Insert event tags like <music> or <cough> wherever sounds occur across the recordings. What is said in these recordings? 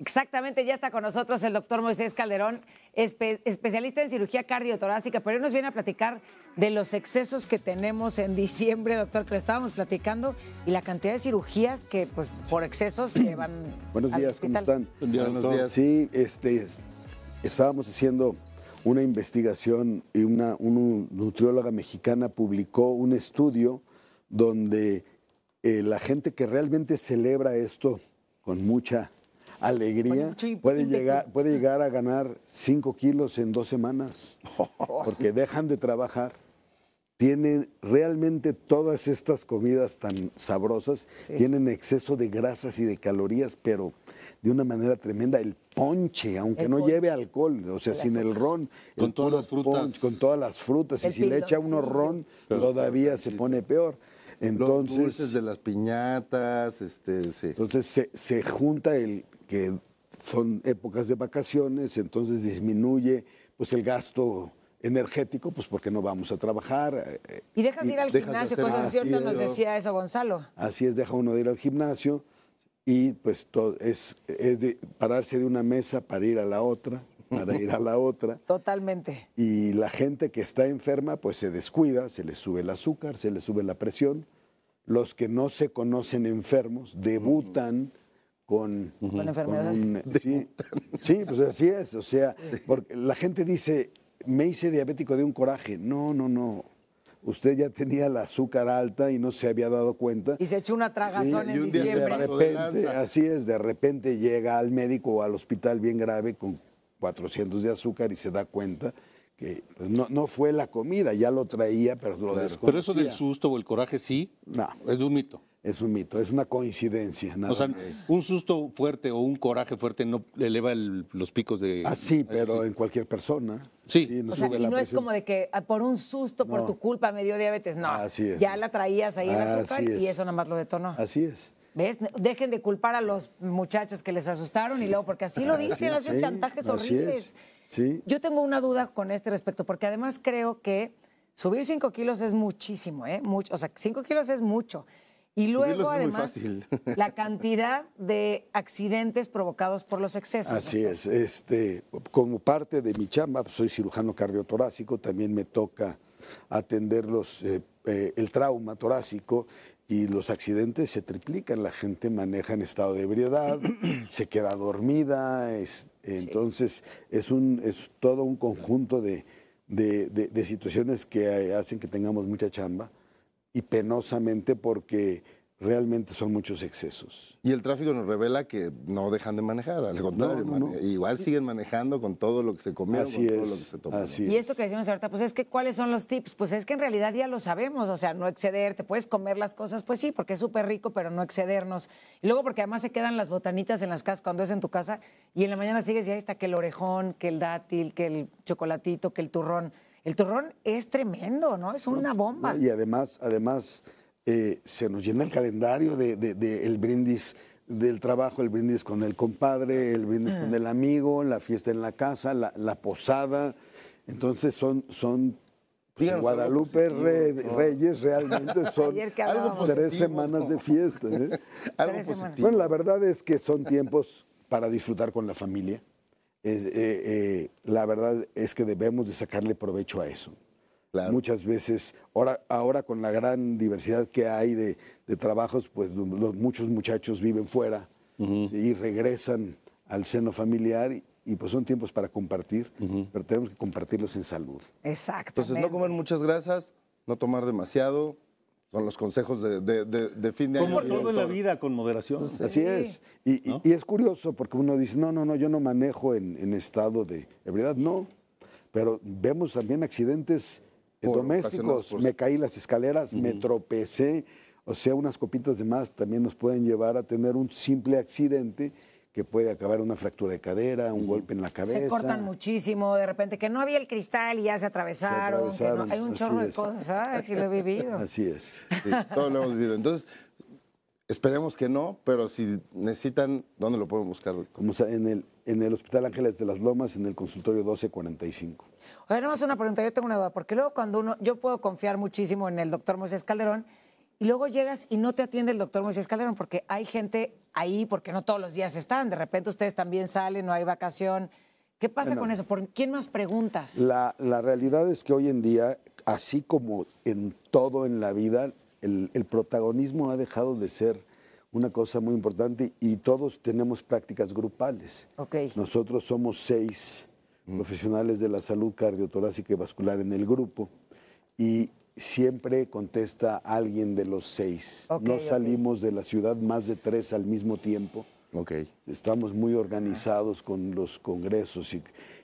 Exactamente, ya está con nosotros el doctor Moisés Calderón, especialista en cirugía cardiotorácica, pero él nos viene a platicar de los excesos que tenemos en diciembre, doctor, que lo estábamos platicando, y la cantidad de cirugías que, pues, por excesos llevan van <clears throat> Buenos días, ¿cómo están? Buenos días. Sí, este, estábamos haciendo una investigación y una, nutrióloga mexicana publicó un estudio donde eh, la gente que realmente celebra esto con mucha alegría puede llegar, puede llegar a ganar 5 kilos en dos semanas, <laughs> porque dejan de trabajar. Tienen realmente todas estas comidas tan sabrosas, tienen exceso de grasas y de calorías, pero de una manera tremenda. El ponche, aunque no lleve alcohol, o sea, sin el ron. Con todas las frutas. con todas las frutas. y si le echa uno ron, todavía se pone peor. Entonces, los dulces de las piñatas, este, Entonces se, junta el que son épocas de vacaciones, entonces disminuye pues el gasto energético, pues porque no vamos a trabajar. Eh, y dejas ir al gimnasio, cosas ciertas nos decía eso Gonzalo. Así es, deja uno de ir al gimnasio y pues todo es, es de pararse de una mesa para ir a la otra, para ir a la <laughs> otra. Totalmente. Y la gente que está enferma pues se descuida, se le sube el azúcar, se le sube la presión. Los que no se conocen enfermos debutan con, enfermedades. sí, pues así es. O sea, porque la gente dice, me hice diabético de un coraje. No, no, no usted ya tenía la azúcar alta y no se había dado cuenta. Y se echó una tragazón en y De repente, así es, de repente llega al médico o al hospital bien grave con 400 de azúcar y se da cuenta pues, no, no, fue la comida, ya lo traía, pero lo eso del susto o el coraje sí, no. es un mito. Es un mito, es una coincidencia. Nada o sea, un susto fuerte o un coraje fuerte no eleva los picos de. Ah, sí, pero en cualquier persona. Sí. no es como de que ah, por un susto, por tu culpa, me dio diabetes. No. Así es. Ya la traías ahí en azúcar y eso nada más lo detonó. Así es. ¿Ves? Dejen de culpar a los muchachos que les asustaron y luego, porque así lo <laughs> dicen, hacen chantajes horribles. Yo tengo una duda con este respecto, porque además creo que subir 5 kilos es muchísimo, ¿eh? o sea, 5 kilos es mucho. Y luego, además, <laughs> la cantidad de accidentes provocados por los excesos. Así es. Este, como parte de mi chamba, pues, soy cirujano cardiotorácico, también me toca atender los eh, eh, el trauma torácico y los accidentes se triplican. La gente maneja en estado de ebriedad, <clears throat> se queda dormida. entonces, es, un, es todo un conjunto de situaciones que eh, hacen que tengamos mucha chamba y penosamente porque realmente son muchos excesos. Y el tráfico nos revela que no dejan de manejar, al contrario, eh, igual siguen manejando con todo lo que se come así con todo lo que se y esto que decimos ahorita, pues es que ¿cuáles son los tips? Pues es que en realidad ya lo sabemos, o sea, no exceder, te puedes comer las cosas, pues sí, porque es súper rico, pero no excedernos. Y luego porque además se quedan las botanitas en las casas cuando es en tu casa y en la mañana sigues y ahí está que el orejón, que el dátil, que el chocolatito, que el turrón. El turrón es tremendo, ¿no? Es una bomba. Y además, además eh, se nos llena el calendario del de, brindis del trabajo, el brindis con el compadre, el brindis con mm. el amigo, la fiesta en la casa, la, posada. Entonces son, son pues, Guadalupe Reyes realmente <laughs> son tres semanas de fiesta. ¿eh? <laughs> bueno, la verdad es que son tiempos para disfrutar con la familia. Eh, la verdad es que debemos de sacarle provecho a eso. Muchas veces, ahora, ahora con la gran diversidad que hay de, trabajos, pues muchos muchachos viven fuera y regresan al seno familiar y, pues son tiempos para compartir, pero tenemos que compartirlos en salud. Exacto. Entonces no comer muchas grasas, no tomar demasiado, son los consejos de, fin de año. Como todo en la vida, con moderación. Así es. Y, es curioso porque uno dice, no, no, no, yo no manejo en, en estado de ebriedad. No, pero vemos también accidentes domésticos, me caí las escaleras, me tropecé, o sea, unas copitas de más también nos pueden llevar a tener un simple accidente que puede acabar una fractura de cadera, un golpe en la cabeza. Se cortan muchísimo, de repente que no había el cristal y ya se atravesaron, hay un chorro de cosas, ¿sabes? lo he vivido. <laughs> Así es. todo <laughs> lo hemos vivido. Entonces, Esperemos que no, pero si necesitan, ¿dónde lo pueden buscar? Como en el, en el Hospital Ángeles de las Lomas, en el consultorio 1245. Oye, nada más una pregunta, yo tengo una duda, porque luego cuando uno, yo puedo confiar muchísimo en el doctor Moisés Calderón, y luego llegas y no te atiende el doctor Moisés Calderón, porque hay gente ahí, porque no todos los días están, de repente ustedes también salen, no hay vacación. ¿Qué pasa con eso? ¿Por quién más preguntas? La, la realidad es que hoy en día, así como en todo en la vida, el, protagonismo ha dejado de ser una cosa muy importante y todos tenemos prácticas grupales. Nosotros somos seis mm. profesionales de la salud cardiotorácica y vascular en el grupo y siempre contesta alguien de los seis. no salimos de la ciudad más de tres al mismo tiempo. Okay. Estamos muy organizados con los congresos y,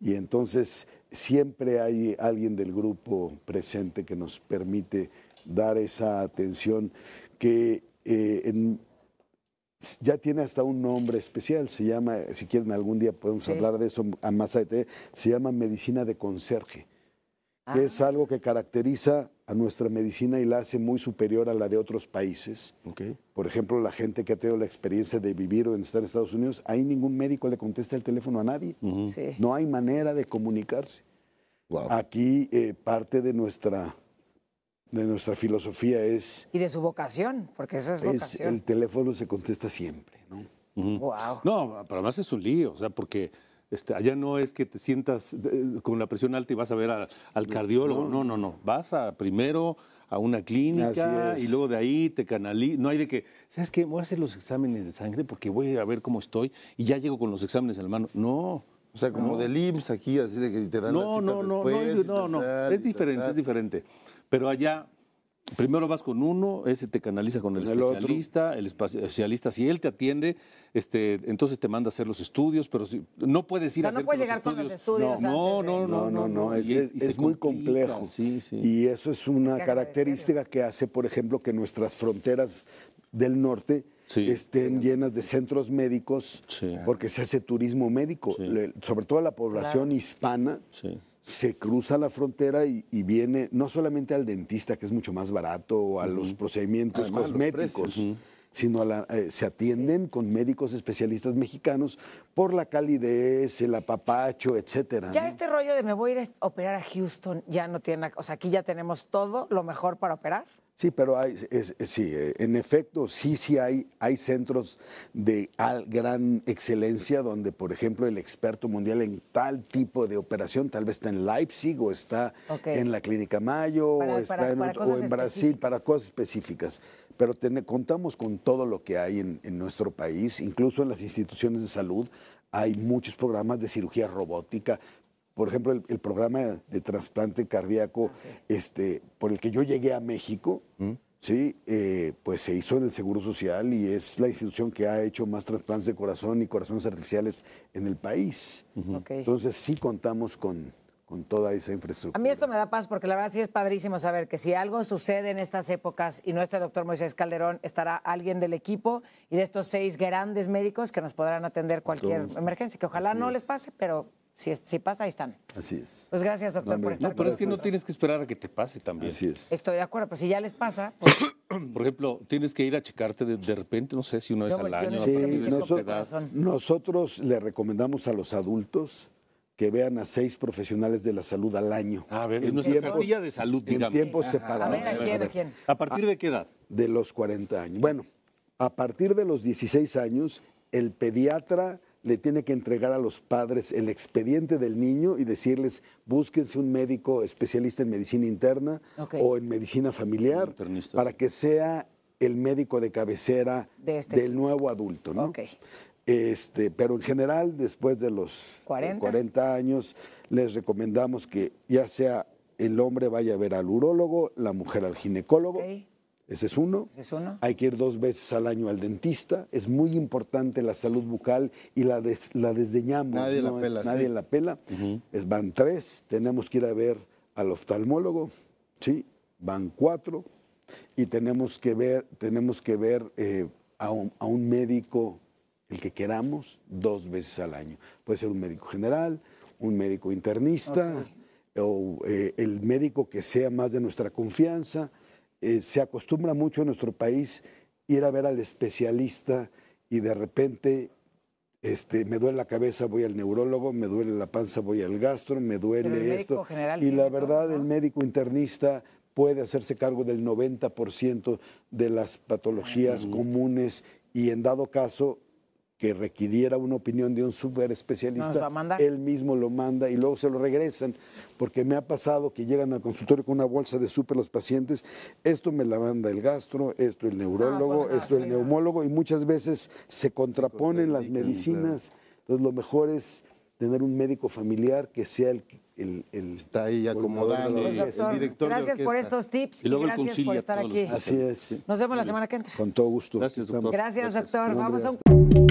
y, entonces siempre hay alguien del grupo presente que nos permite dar esa atención que eh, ya tiene hasta un nombre especial, se llama, si quieren algún día podemos hablar de eso a más se llama medicina de conserje, que es ah. algo que caracteriza a nuestra medicina y la hace muy superior a la de otros países. Por ejemplo, la gente que ha tenido la experiencia de vivir o de estar en Estados Unidos, ahí ningún médico le contesta el teléfono a nadie. No hay manera de comunicarse. Aquí eh, parte de nuestra, de nuestra filosofía es... Y de su vocación, porque eso es, vocación. el teléfono se contesta siempre, ¿no? No, pero además es un lío, o sea, porque este, allá no es que te sientas eh, con la presión alta y vas a ver al cardiólogo. No, no, no. Vas a primero a una clínica y luego de ahí te canaliza. No hay de que, ¿sabes qué? Voy a hacer los exámenes de sangre porque voy a ver cómo estoy y ya llego con los exámenes en la mano. No. O sea, como del IMSS aquí, así de que te dan no, no, no, es diferente, es diferente. Pero allá Primero vas con uno, ese te canaliza con el, especialista, el especialista, si él te atiende, este, entonces te manda a hacer los estudios, pero si, no puedes ir o sea, a no puedes llegar con los estudios. No, no, no, no, no, no, es, muy complejo. Y eso es una característica que hace, por ejemplo, que nuestras fronteras del norte estén llenas de centros médicos, porque se hace turismo médico, sobre todo la población hispana. Sí se cruza la frontera y, viene no solamente al dentista, que es mucho más barato, o a los procedimientos cosméticos, sino eh, se atienden con médicos especialistas mexicanos por la calidez, el apapacho, etcétera. Ya este rollo de me voy a ir a operar a Houston ya no tiene, o sea, aquí ya tenemos todo lo mejor para operar. Sí, pero hay, sí, eh, en efecto, sí, sí hay, hay centros de gran excelencia donde, por ejemplo, el experto mundial en tal tipo de operación tal vez está en Leipzig o está en la Clínica Mayo o está en, Brasil para cosas específicas. Pero contamos con todo lo que hay en nuestro país, incluso en las instituciones de salud hay muchos programas de cirugía robótica, por ejemplo, el, programa de trasplante cardíaco ah, este, por el que yo llegué a México, mm. ¿sí? Eh, pues se hizo en el Seguro Social y es la institución que ha hecho más trasplantes de corazón y corazones artificiales en el país. Entonces sí contamos con, con toda esa infraestructura. A mí esto me da paz porque la verdad sí es padrísimo saber que si algo sucede en estas épocas y no está el doctor Moisés Calderón, estará alguien del equipo y de estos seis grandes médicos que nos podrán atender cualquier emergencia, que ojalá no les pase, pero si, pasa, ahí están. Así es. Pues gracias, doctor, por estar No, pero es que no tienes que esperar a que te pase también. Así es. Estoy de acuerdo, pero pues si ya les pasa. <clears throat> Pues por ejemplo, tienes que ir a checarte de, repente, no sé si una vez al año. sí, nosotros, le recomendamos a los adultos que vean a seis profesionales de la salud al año. A ah, ver, en, nuestra de salud, digamos. En tiempos A ver, ¿a, quién? ¿A partir de qué edad? De los 40 años. Bueno, a partir de los 16 años, el pediatra le tiene que entregar a los padres el expediente del niño y decirles, búsquense un médico especialista en medicina interna o en medicina familiar para que sea el médico de cabecera este del nuevo adulto. ¿no? Este, pero en general, después de los 40. Eh, años, les recomendamos que ya sea el hombre vaya a ver al urólogo, la mujer al ginecólogo. Ese es uno. Hay que ir dos veces al año al dentista. Es muy importante la salud bucal y la, la desdeñamos. Nadie la pela. Nadie la pela. es, van tres. Tenemos que ir a ver al oftalmólogo. Sí. Van cuatro. Y tenemos que ver, tenemos que ver eh, a, un, médico, el que queramos, dos veces al año. Puede ser un médico general, un médico internista, o eh, el médico que sea más de nuestra confianza eh, se acostumbra mucho en nuestro país ir a ver al especialista y de repente este, me duele la cabeza, voy al neurólogo, me duele la panza, voy al gastro, me duele esto. y la verdad, el médico internista puede hacerse cargo del 90% de las patologías mm. comunes y en dado caso que requiriera una opinión de un súper especialista, él mismo lo manda y luego se lo regresan, porque me ha pasado que llegan al consultorio con una bolsa de súper los pacientes, esto me la manda el gastro, esto el neurólogo, ah, pues, esto el neumólogo, y muchas veces se contraponen las medicinas, entonces lo mejor es tener un médico familiar que sea el que está ahí acomodado. director gracias por estos tips y, gracias por estar aquí. Así Nos vemos la semana que entra. Con todo gusto. Gracias, doctor. Gracias, doctor. Vamos a un...